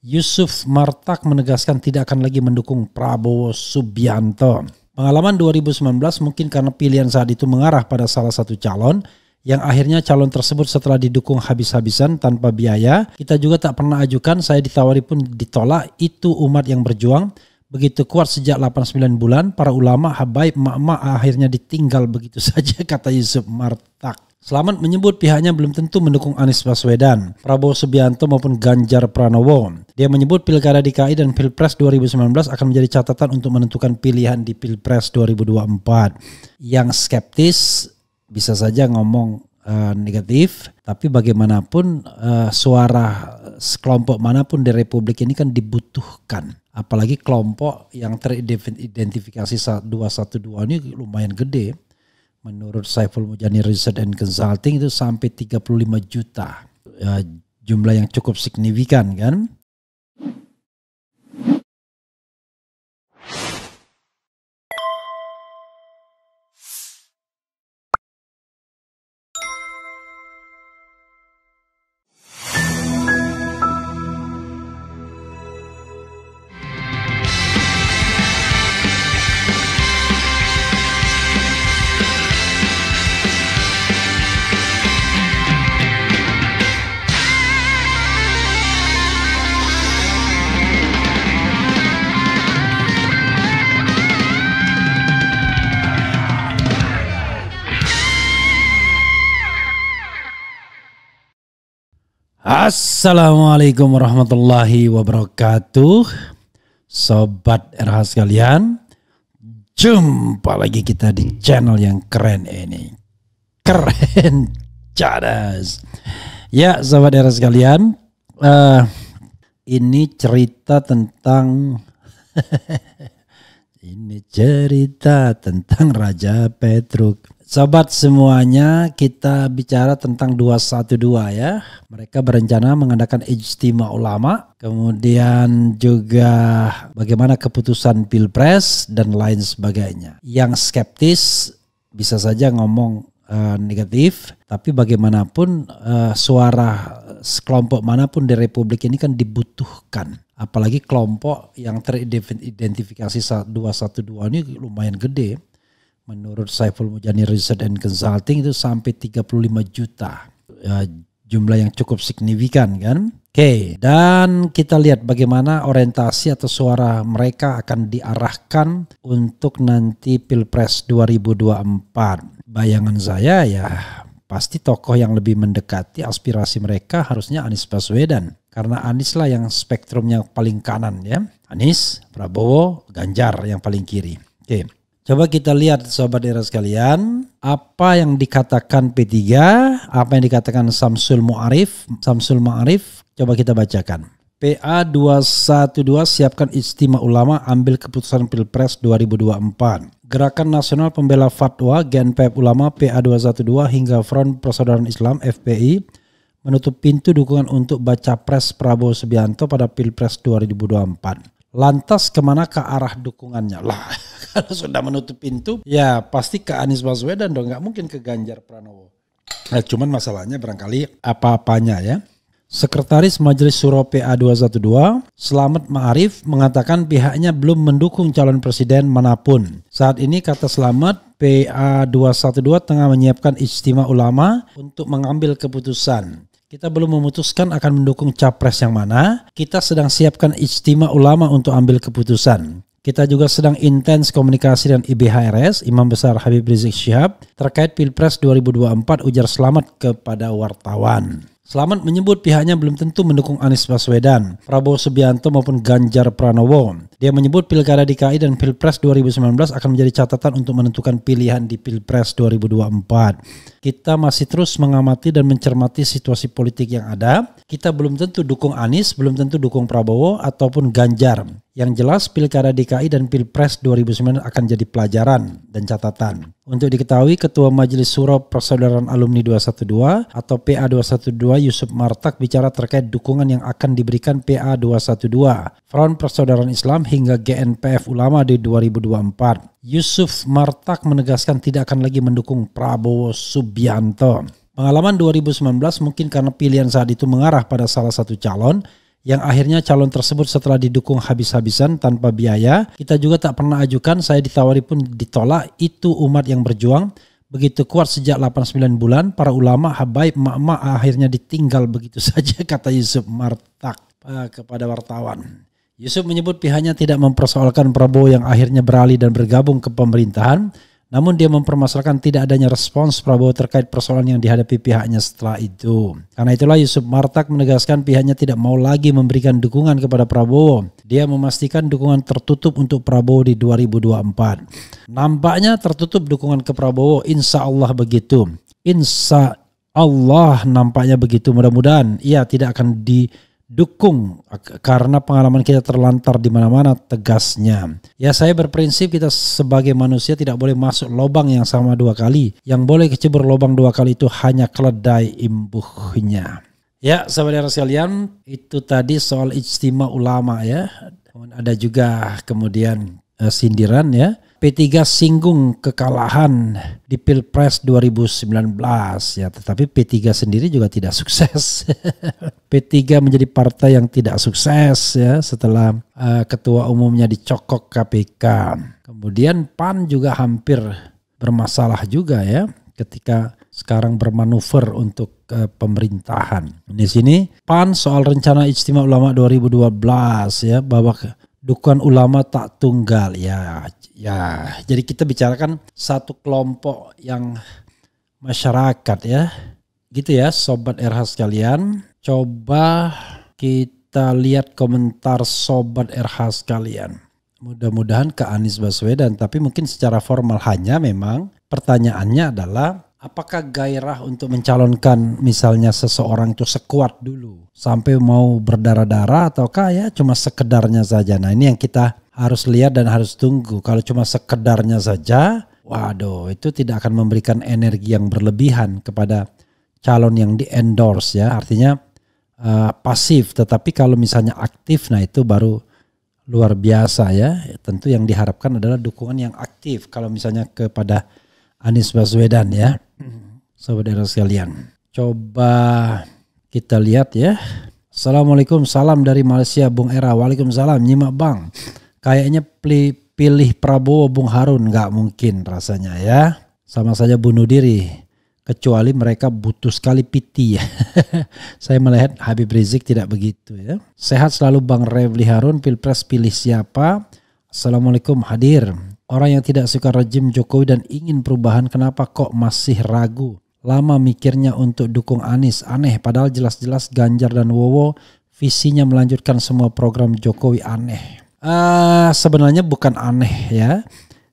Yusuf Martak menegaskan tidak akan lagi mendukung Prabowo Subianto. Pengalaman 2019 mungkin karena pilihan saat itu mengarah pada salah satu calon yang akhirnya calon tersebut setelah didukung habis-habisan tanpa biaya. Kita juga tak pernah ajukan, saya ditawari pun ditolak. Itu umat yang berjuang begitu kuat sejak 8-9 bulan. Para ulama, habaib, mak-mak akhirnya ditinggal begitu saja kata Yusuf Martak. Selamat menyebut pihaknya belum tentu mendukung Anies Baswedan, Prabowo Subianto maupun Ganjar Pranowo. Dia menyebut Pilkada DKI dan Pilpres 2019 akan menjadi catatan untuk menentukan pilihan di Pilpres 2024. Yang skeptis bisa saja ngomong uh, negatif, tapi bagaimanapun uh, suara sekelompok manapun di Republik ini kan dibutuhkan. Apalagi kelompok yang teridentifikasi 212 ini lumayan gede menurut Saiful Mujani Research and Consulting itu sampai 35 juta. Ya, jumlah yang cukup signifikan kan. Assalamualaikum warahmatullahi wabarakatuh. Sobat RH sekalian, jumpa lagi kita di channel yang keren ini. Keren cadas. Ya, sobat RH sekalian, uh, ini cerita tentang ini cerita tentang Raja Petruk. Sobat semuanya, kita bicara tentang 212 ya. Mereka berencana mengadakan ijtima ulama, kemudian juga bagaimana keputusan pilpres dan lain sebagainya. Yang skeptis bisa saja ngomong uh, negatif, tapi bagaimanapun uh, suara sekelompok manapun di republik ini kan dibutuhkan apalagi kelompok yang teridentifikasi 212 ini lumayan gede menurut Saiful Mujani Research and Consulting itu sampai 35 juta. Ya, jumlah yang cukup signifikan kan. Oke, okay. dan kita lihat bagaimana orientasi atau suara mereka akan diarahkan untuk nanti Pilpres 2024. Bayangan saya ya pasti tokoh yang lebih mendekati aspirasi mereka harusnya Anies Baswedan. Karena Anies lah yang spektrumnya paling kanan ya. Anies, Prabowo, Ganjar yang paling kiri. Oke. Okay. Coba kita lihat sobat era sekalian, apa yang dikatakan P3, apa yang dikatakan Samsul Mu'arif, Samsul Mu'arif, coba kita bacakan. PA 212 siapkan istimewa ulama ambil keputusan Pilpres 2024. Gerakan Nasional Pembela Fatwa GNPF Ulama PA 212 hingga Front Persaudaraan Islam FPI menutup pintu dukungan untuk baca pres Prabowo Subianto pada Pilpres 2024. Lantas kemana ke arah dukungannya? Lah, kalau sudah menutup pintu, ya pasti ke Anies Baswedan dong, nggak mungkin ke Ganjar Pranowo. Nah, cuman masalahnya barangkali apa-apanya ya. Sekretaris Majelis Suro PA212, Selamat Ma'arif mengatakan pihaknya belum mendukung calon presiden manapun. Saat ini kata Selamat, PA212 tengah menyiapkan istimewa ulama untuk mengambil keputusan. Kita belum memutuskan akan mendukung capres yang mana. Kita sedang siapkan istimewa ulama untuk ambil keputusan. Kita juga sedang intens komunikasi dengan IBHRS, Imam Besar Habib Rizik Syihab, terkait Pilpres 2024 ujar Selamat kepada wartawan. Selamat menyebut pihaknya belum tentu mendukung Anies Baswedan, Prabowo Subianto maupun Ganjar Pranowo. Dia menyebut pilkada DKI dan pilpres 2019 akan menjadi catatan untuk menentukan pilihan di pilpres 2024. Kita masih terus mengamati dan mencermati situasi politik yang ada. Kita belum tentu dukung Anies, belum tentu dukung Prabowo ataupun Ganjar. Yang jelas pilkada DKI dan pilpres 2019 akan jadi pelajaran dan catatan. Untuk diketahui, Ketua Majelis Suro Persaudaraan Alumni 212 atau PA212 Yusuf Martak bicara terkait dukungan yang akan diberikan PA212. Front Persaudaraan Islam hingga GNPF Ulama di 2024. Yusuf Martak menegaskan tidak akan lagi mendukung Prabowo Subianto. Pengalaman 2019 mungkin karena pilihan saat itu mengarah pada salah satu calon yang akhirnya calon tersebut setelah didukung habis-habisan tanpa biaya. Kita juga tak pernah ajukan, saya ditawari pun ditolak. Itu umat yang berjuang begitu kuat sejak 8-9 bulan, para ulama, habaib, mak-mak akhirnya ditinggal begitu saja kata Yusuf Martak eh, kepada wartawan. Yusuf menyebut pihaknya tidak mempersoalkan Prabowo yang akhirnya beralih dan bergabung ke pemerintahan, namun dia mempermasalahkan tidak adanya respons Prabowo terkait persoalan yang dihadapi pihaknya setelah itu. Karena itulah Yusuf Martak menegaskan pihaknya tidak mau lagi memberikan dukungan kepada Prabowo. Dia memastikan dukungan tertutup untuk Prabowo di 2024. Nampaknya tertutup dukungan ke Prabowo, insya Allah begitu. Insya Allah nampaknya begitu. Mudah-mudahan ia tidak akan di dukung karena pengalaman kita terlantar di mana-mana tegasnya. Ya saya berprinsip kita sebagai manusia tidak boleh masuk lubang yang sama dua kali. Yang boleh kecebur lubang dua kali itu hanya keledai imbuhnya. Ya, saudara sekalian, itu tadi soal istimewa ulama ya. Ada juga kemudian eh, sindiran ya P3 singgung kekalahan di Pilpres 2019 ya, tetapi P3 sendiri juga tidak sukses. P3 menjadi partai yang tidak sukses ya setelah uh, ketua umumnya dicokok KPK. Kemudian PAN juga hampir bermasalah juga ya ketika sekarang bermanuver untuk uh, pemerintahan. Di sini PAN soal rencana istimewa Ulama 2012 ya bahwa dukungan ulama tak tunggal ya ya jadi kita bicarakan satu kelompok yang masyarakat ya gitu ya sobat RH sekalian coba kita lihat komentar sobat RH sekalian mudah-mudahan ke Anies Baswedan tapi mungkin secara formal hanya memang pertanyaannya adalah Apakah gairah untuk mencalonkan misalnya seseorang itu sekuat dulu sampai mau berdarah-darah ataukah ya cuma sekedarnya saja. Nah ini yang kita harus lihat dan harus tunggu. Kalau cuma sekedarnya saja, waduh itu tidak akan memberikan energi yang berlebihan kepada calon yang di endorse ya. Artinya uh, pasif. Tetapi kalau misalnya aktif, nah itu baru luar biasa ya. Tentu yang diharapkan adalah dukungan yang aktif. Kalau misalnya kepada Anies Baswedan ya saudara sekalian. Coba kita lihat ya. Assalamualaikum, salam dari Malaysia, Bung Era. Waalaikumsalam, nyimak Bang. Kayaknya pilih Prabowo, Bung Harun, nggak mungkin rasanya ya. Sama saja bunuh diri, kecuali mereka butuh sekali piti ya. Saya melihat Habib Rizik tidak begitu ya. Sehat selalu Bang Revli Harun, Pilpres pilih siapa? Assalamualaikum hadir. Orang yang tidak suka rejim Jokowi dan ingin perubahan kenapa kok masih ragu Lama mikirnya untuk dukung Anies, aneh padahal jelas-jelas Ganjar dan Wowo visinya melanjutkan semua program Jokowi aneh. Uh, sebenarnya bukan aneh ya,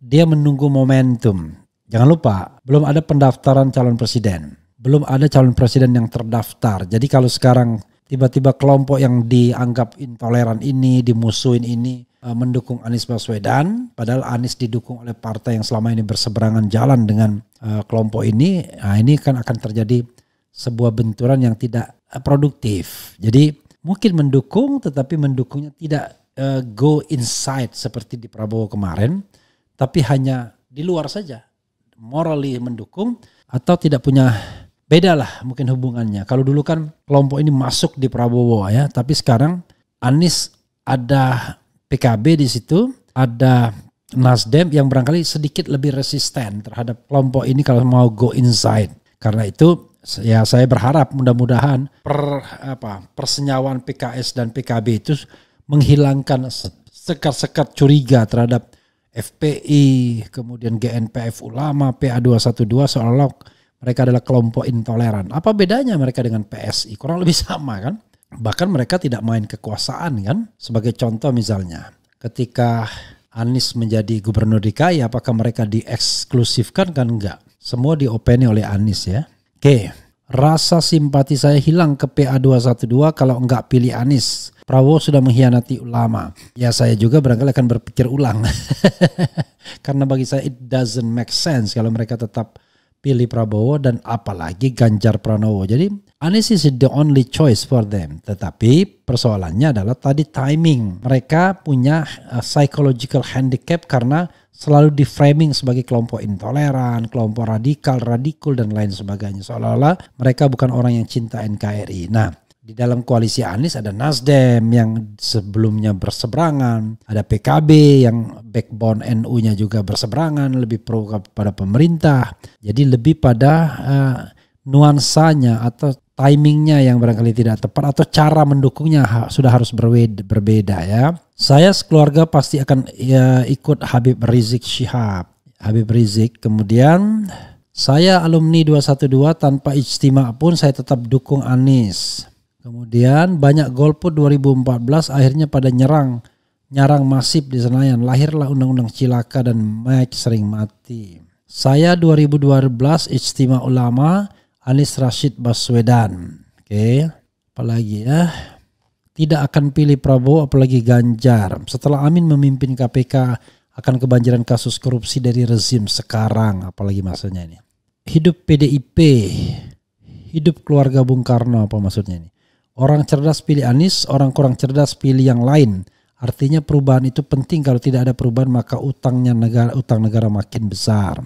dia menunggu momentum. Jangan lupa, belum ada pendaftaran calon presiden, belum ada calon presiden yang terdaftar. Jadi kalau sekarang tiba-tiba kelompok yang dianggap intoleran ini, dimusuhin ini, uh, mendukung Anies Baswedan, padahal Anies didukung oleh partai yang selama ini berseberangan jalan dengan Eh, kelompok ini, nah ini kan akan terjadi sebuah benturan yang tidak eh, produktif. Jadi mungkin mendukung, tetapi mendukungnya tidak uh, go inside seperti di Prabowo kemarin, tapi hanya di luar saja, morally mendukung atau tidak punya beda lah mungkin hubungannya. Kalau dulu kan kelompok ini masuk di Prabowo ya, tapi sekarang Anies ada PKB di situ, ada Nasdem yang barangkali sedikit lebih resisten terhadap kelompok ini kalau mau go inside. Karena itu ya saya berharap mudah-mudahan per persenyawaan PKS dan PKB itu menghilangkan sekat-sekat curiga terhadap FPI, kemudian GNPF Ulama, PA212 seolah-olah mereka adalah kelompok intoleran. Apa bedanya mereka dengan PSI? Kurang lebih sama kan? Bahkan mereka tidak main kekuasaan kan? Sebagai contoh misalnya, ketika Anies menjadi gubernur DKI, apakah mereka dieksklusifkan kan enggak? Semua diopeni oleh Anies ya. Oke, rasa simpati saya hilang ke PA212 kalau enggak pilih Anies. Prabowo sudah mengkhianati ulama. Ya saya juga barangkali akan berpikir ulang. Karena bagi saya it doesn't make sense kalau mereka tetap pilih Prabowo dan apalagi Ganjar Pranowo. Jadi Anies is the only choice for them. Tetapi persoalannya adalah tadi timing. Mereka punya uh, psychological handicap karena selalu di framing sebagai kelompok intoleran, kelompok radikal, radikul dan lain sebagainya. Seolah-olah mereka bukan orang yang cinta NKRI. Nah, di dalam koalisi Anies ada Nasdem yang sebelumnya berseberangan, ada PKB yang backbone NU-nya juga berseberangan, lebih pro kepada pemerintah. Jadi lebih pada uh, nuansanya atau timingnya yang barangkali tidak tepat atau cara mendukungnya sudah harus berbeda, ya. Saya sekeluarga pasti akan ya, ikut Habib Rizik Syihab. Habib Rizik kemudian saya alumni 212 tanpa ijtima pun saya tetap dukung Anies. Kemudian banyak golput 2014 akhirnya pada nyerang nyarang masif di Senayan. Lahirlah undang-undang Cilaka dan Mike sering mati. Saya 2012 ijtima ulama Anies Rashid Baswedan. Oke, okay. apalagi ya? Tidak akan pilih Prabowo apalagi Ganjar. Setelah Amin memimpin KPK akan kebanjiran kasus korupsi dari rezim sekarang, apalagi maksudnya ini. Hidup PDIP, hidup keluarga Bung Karno apa maksudnya ini? Orang cerdas pilih Anies, orang kurang cerdas pilih yang lain. Artinya perubahan itu penting kalau tidak ada perubahan maka utangnya negara utang negara makin besar.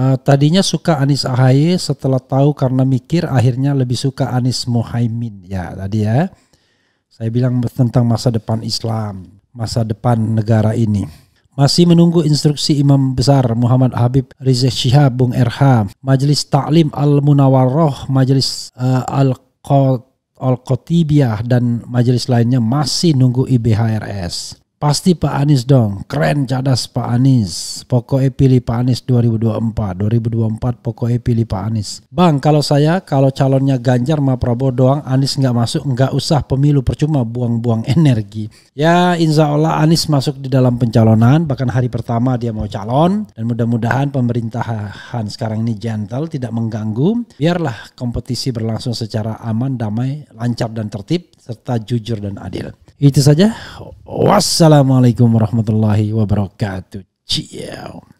Uh, tadinya suka Anis Ahaye, setelah tahu karena mikir akhirnya lebih suka Anis Mohaimin. Ya tadi ya, saya bilang tentang masa depan Islam, masa depan negara ini. Masih menunggu instruksi Imam Besar Muhammad Habib Rizieq Syihab Bung RH, Majelis Taklim Al Munawarroh, Majelis uh, eh, Al Qot dan majelis lainnya masih nunggu IBHRS. Pasti Pak Anies dong, keren cadas Pak Anies. Pokoknya pilih Pak Anies 2024, 2024 pokoknya pilih Pak Anies. Bang, kalau saya, kalau calonnya Ganjar ma Prabowo doang, Anies nggak masuk, nggak usah pemilu percuma buang-buang energi. Ya insya Allah Anies masuk di dalam pencalonan, bahkan hari pertama dia mau calon. Dan mudah-mudahan pemerintahan sekarang ini gentle, tidak mengganggu. Biarlah kompetisi berlangsung secara aman, damai, lancar dan tertib, serta jujur dan adil. Itu saja. Wassalamualaikum warahmatullahi wabarakatuh. Ciao.